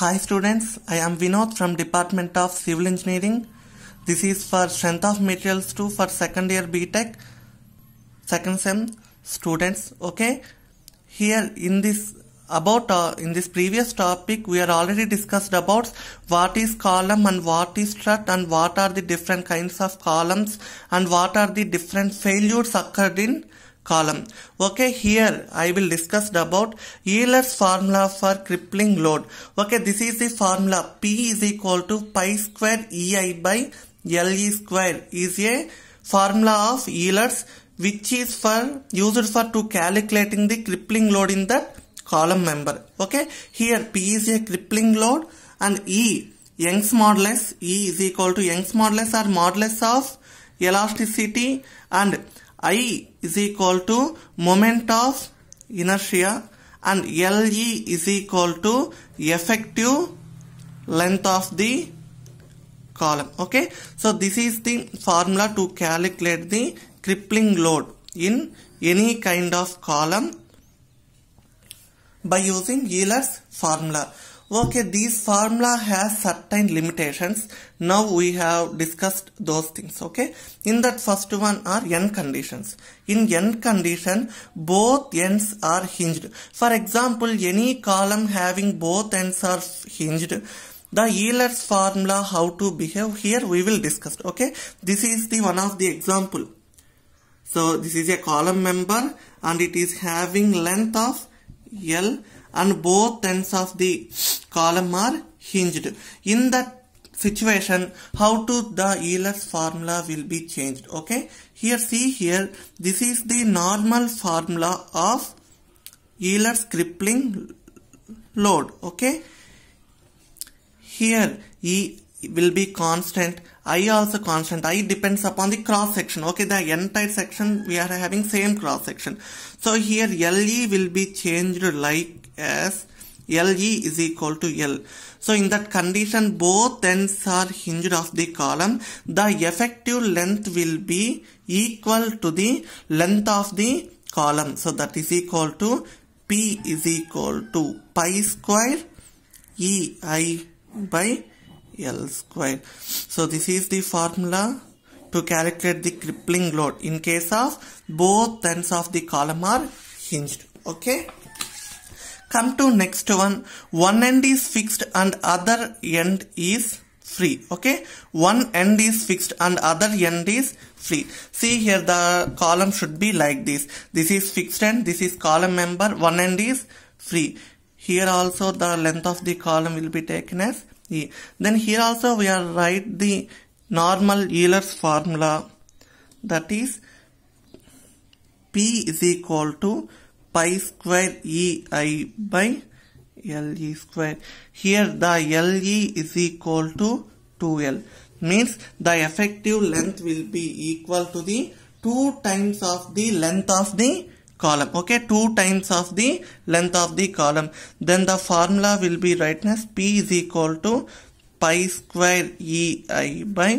Hi students, I am Vinod from Department of Civil Engineering. This is for Strength of Materials 2 for second year Tech, second sem students. Okay, here in this about uh, in this previous topic we are already discussed about what is column and what is strut and what are the different kinds of columns and what are the different failures occurred in column. Okay, here I will discuss about Euler's formula for crippling load. Okay, this is the formula. P is equal to pi square EI by LE square is a formula of Euler's which is for used for to calculating the crippling load in the column member. Okay, here P is a crippling load and E Young's modulus E is equal to Young's modulus or modulus of elasticity and I is equal to moment of inertia and LE is equal to effective length of the column. Okay, so this is the formula to calculate the crippling load in any kind of column by using Euler's formula okay these formula has certain limitations now we have discussed those things okay in that first one are n conditions in n condition both ends are hinged for example any column having both ends are hinged the Euler's formula how to behave here we will discuss okay this is the one of the example so this is a column member and it is having length of L and both ends of the column are hinged. In that situation, how to the Euler's formula will be changed. Okay, here see here, this is the normal formula of Euler's crippling load. Okay, here E will be constant i also constant i depends upon the cross section okay the entire section we are having same cross section so here le will be changed like as LE is equal to L. So in that condition both ends are hinged of the column. The effective length will be equal to the length of the column. So that is equal to P is equal to pi square E I by L square. So this is the formula to calculate the crippling load in case of both ends of the column are hinged. Okay. Come to next one. One end is fixed and other end is free. Okay. One end is fixed and other end is free. See here the column should be like this. This is fixed end. This is column member. One end is free. Here also the length of the column will be taken as E. Then here also we are write the normal Euler's formula that is P is equal to pi square e i by l e square. Here the l e is equal to 2l means the effective length will be equal to the 2 times of the length of the column okay 2 times of the length of the column then the formula will be written as p is equal to pi square e i by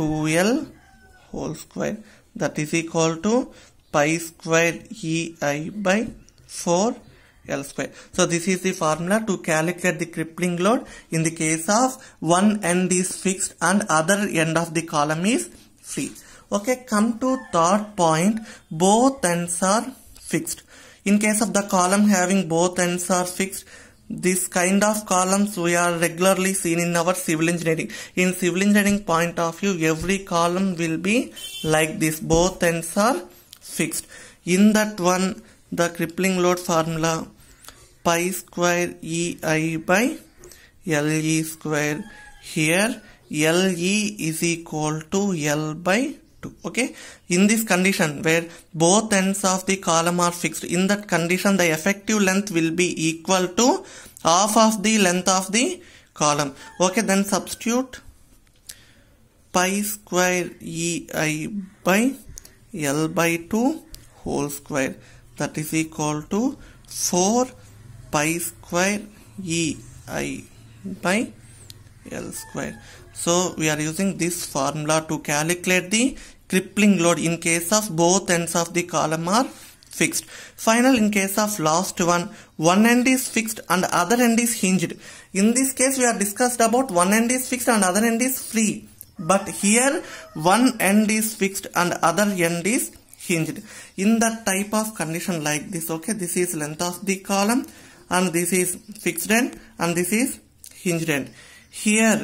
2l whole square that is equal to pi square E i by 4 L square. So this is the formula to calculate the crippling load in the case of one end is fixed and other end of the column is free. Okay, come to third point. Both ends are fixed. In case of the column having both ends are fixed, this kind of columns we are regularly seen in our civil engineering. In civil engineering point of view, every column will be like this. Both ends are fixed. In that one, the crippling load formula pi square E i by L e square here L e is equal to L by 2 okay in this condition where both ends of the column are fixed in that condition the effective length will be equal to half of the length of the column okay then substitute pi square E i by L by 2 whole square that is equal to 4 pi square E i by L square. So we are using this formula to calculate the crippling load in case of both ends of the column are fixed. Final in case of last one, one end is fixed and other end is hinged. In this case we are discussed about one end is fixed and other end is free but here one end is fixed and other end is hinged in that type of condition like this okay this is length of the column and this is fixed end and this is hinged end here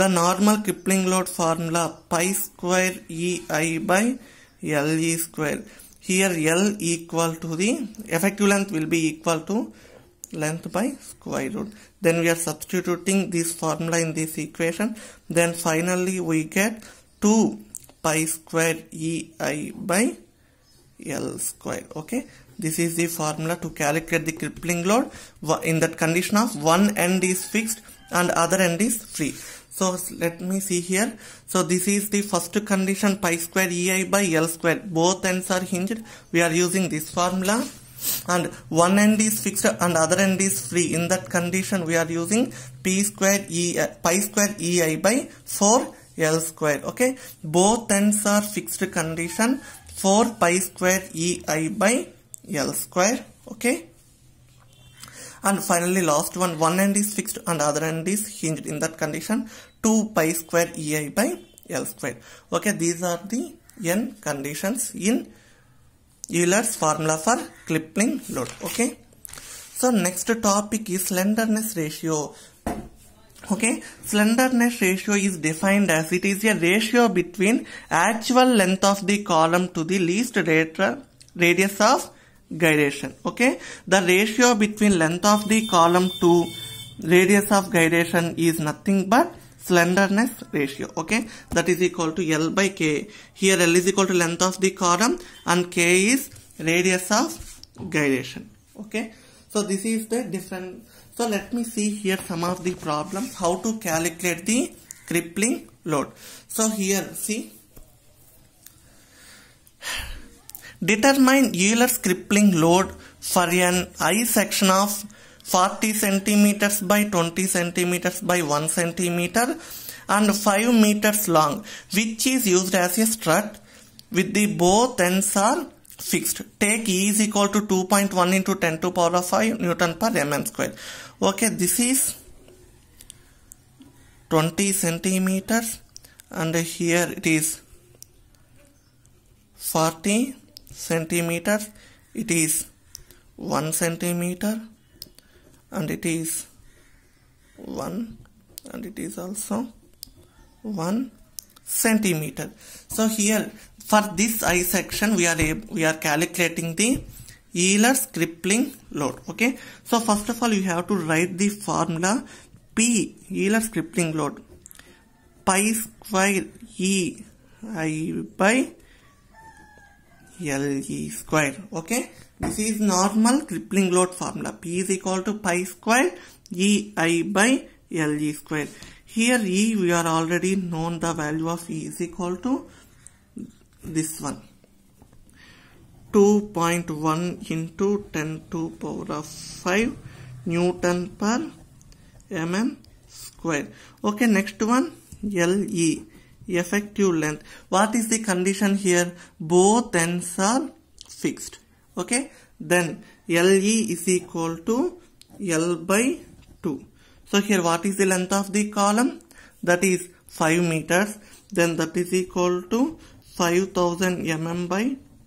the normal Kipling load formula pi square ei by le square here l equal to the effective length will be equal to length by square root then we are substituting this formula in this equation. Then finally we get 2 pi square EI by L square. Okay. This is the formula to calculate the crippling load in that condition of one end is fixed and other end is free. So let me see here. So this is the first condition pi square EI by L square. Both ends are hinged. We are using this formula and one end is fixed and other end is free. In that condition, we are using p square e uh, pi square ei by 4 l square. Okay, both ends are fixed condition 4 pi square ei by l square. Okay. And finally, last one, one end is fixed and other end is hinged. In that condition, 2 pi square ei by l square. Okay, these are the n conditions in Euler's formula for crippling load. Okay. So next topic is slenderness ratio. Okay, slenderness ratio is defined as it is a ratio between actual length of the column to the least radius of gradation. Okay, the ratio between length of the column to radius of gradation is nothing but slenderness ratio okay that is equal to L by K here L is equal to length of the column and K is radius of gyration okay so this is the different so let me see here some of the problems how to calculate the crippling load so here see determine Euler's crippling load for an I section of 40 centimeters by 20 centimeters by 1 centimeter and 5 meters long which is used as a strut with the both ends are fixed. Take E is equal to 2.1 into 10 to power of 5 Newton per mm square. Okay, this is 20 centimeters and here it is 40 centimeters. It is 1 centimeter and it is 1 and it is also 1 centimeter so here for this I section we are we are calculating the Euler's crippling load okay so first of all you have to write the formula P Euler's crippling load pi square E I by L E square okay this is normal crippling load formula. P is equal to pi square E i by L e square. Here E we are already known the value of E is equal to this one. 2.1 into 10 to power of 5 Newton per mm square. Okay, next one LE effective length. What is the condition here? Both ends are fixed okay then LE is equal to L by 2 so here what is the length of the column that is 5 meters then that is equal to 5000 mm by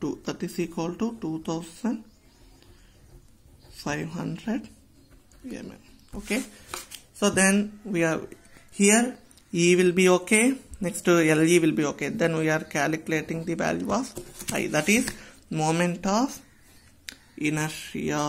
2 that is equal to 2500 mm okay so then we are here E will be okay next to LE will be okay then we are calculating the value of I that is moment of inertia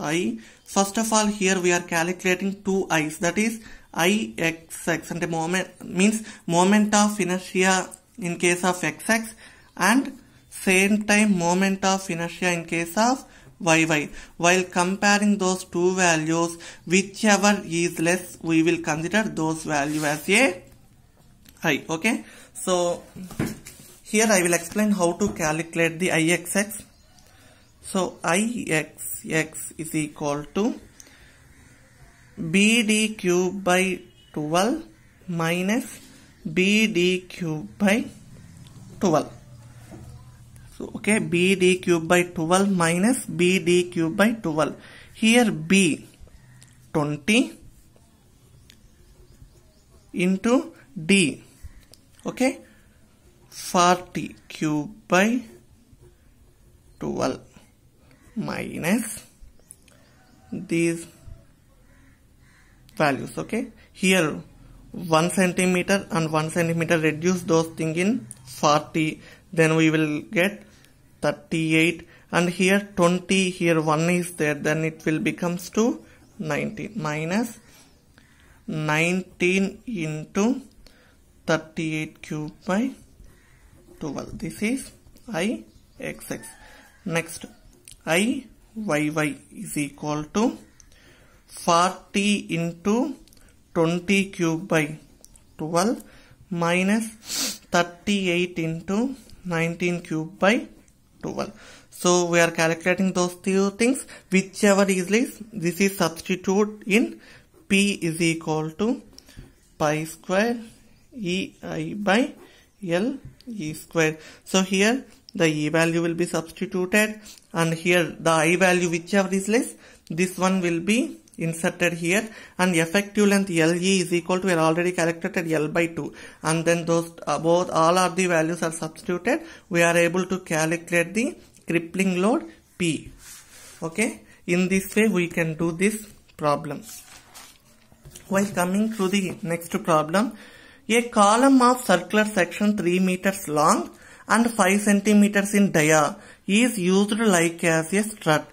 i first of all here we are calculating two i's that is ixx and moment means moment of inertia in case of xx and same time moment of inertia in case of yy while comparing those two values whichever is less we will consider those value as a i okay so here i will explain how to calculate the ixx so Ixx is equal to BD cube by 12 minus BD cube by 12. So okay BD cube by 12 minus BD cube by 12. Here B 20 into D okay 40 cube by 12 minus these values okay here 1 centimeter and 1 centimeter reduce those thing in 40 then we will get 38 and here 20 here 1 is there then it will becomes to 19 minus 19 into 38 cube by 12 this is IXX next IYY is equal to 40 into 20 cube by 12 minus 38 into 19 cube by 12. So we are calculating those two things whichever is less this is substitute in P is equal to pi square E i by L e square. So here the e value will be substituted and here the i value whichever is less this one will be inserted here and effective length LE is equal to we are already calculated L by 2 and then those uh, both all of the values are substituted we are able to calculate the crippling load P okay in this way we can do this problem while coming to the next problem a column of circular section 3 meters long and 5 cm in dia is used like as a strut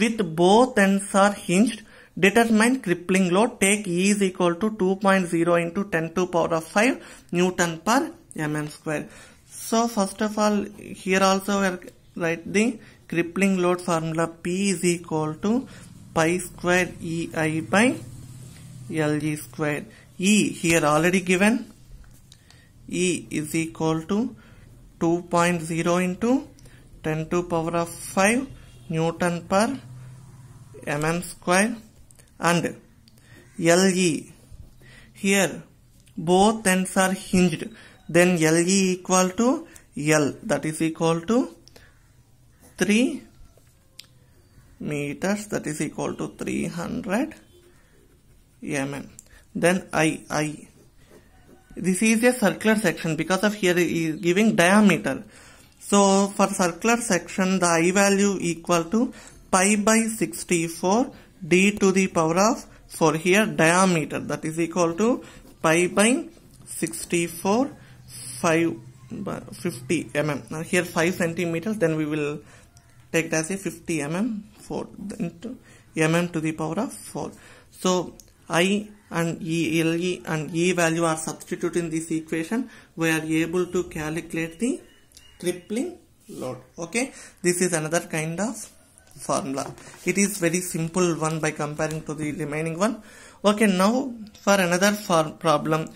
with both ends are hinged. Determine crippling load. Take E is equal to 2.0 into 10 to power of 5 Newton per mm square. So first of all here also we are write the crippling load formula P is equal to pi square EI by LG square. E here already given. E is equal to 2.0 into 10 to power of 5 Newton per mm square and LE. Here both ends are hinged then LE equal to L that is equal to 3 meters that is equal to 300 mm. Then I, I this is a circular section because of here is giving diameter. So for circular section the I value equal to pi by 64 d to the power of 4 here diameter that is equal to pi by 64 50 mm now here 5 centimeters then we will take it as a 50 mm 4 into mm to the power of 4 so I and ELE and E value are substituted in this equation, we are able to calculate the tripling load. Okay, this is another kind of formula. It is very simple one by comparing to the remaining one. Okay, now for another for problem.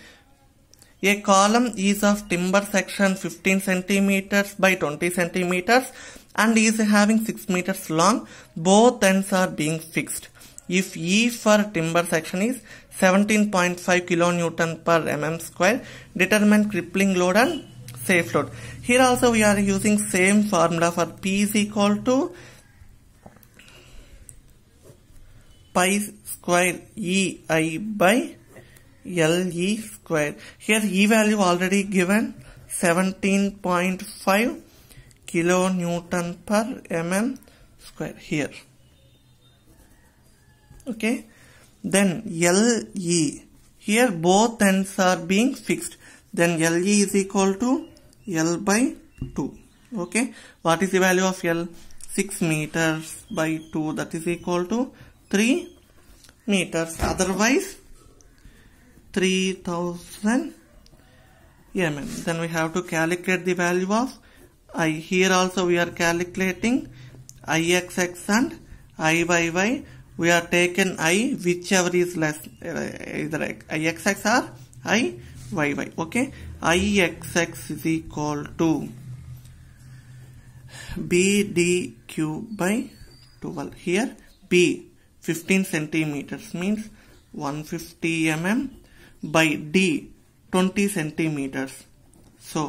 A column is of timber section 15 centimeters by 20 centimeters and is having 6 meters long. Both ends are being fixed. If E for timber section is 17.5 kn per mm square determine crippling load and safe load here also we are using same formula for p is equal to pi square e i by l e square here e value already given 17.5 kn per mm square here okay then LE. Here both ends are being fixed. Then LE is equal to L by 2. Okay. What is the value of L? 6 meters by 2 that is equal to 3 meters. Otherwise 3000 mm. Then we have to calculate the value of I. Here also we are calculating IXX and IYY we are taken i whichever is less either uh, ixx or okay ixx is equal to bdq by 12 here b 15 centimeters means 150 mm by d 20 centimeters so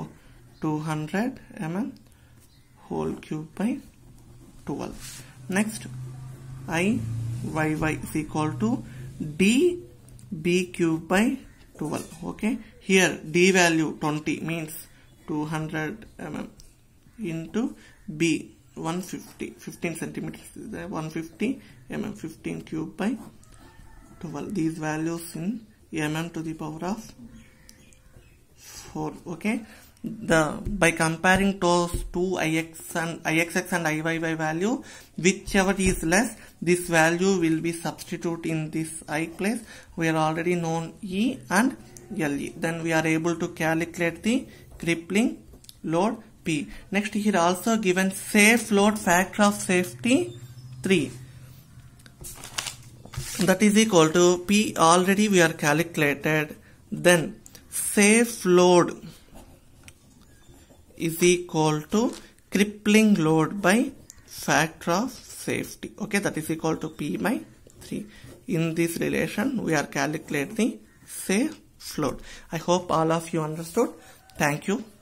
200 mm whole cube by 12 next i Y is equal to d b cube by 12 okay here d value 20 means 200 mm into b 150 15 centimeters is there 150 mm 15 cube by 12 these values in mm to the power of 4 okay the by comparing those two ix and ixx and iyy value whichever is less this value will be substitute in this i place we are already known e and le then we are able to calculate the crippling load p next here also given safe load factor of safety 3 that is equal to p already we are calculated then safe load is equal to crippling load by factor of safety. Okay, that is equal to P by 3. In this relation, we are calculating safe load. I hope all of you understood. Thank you.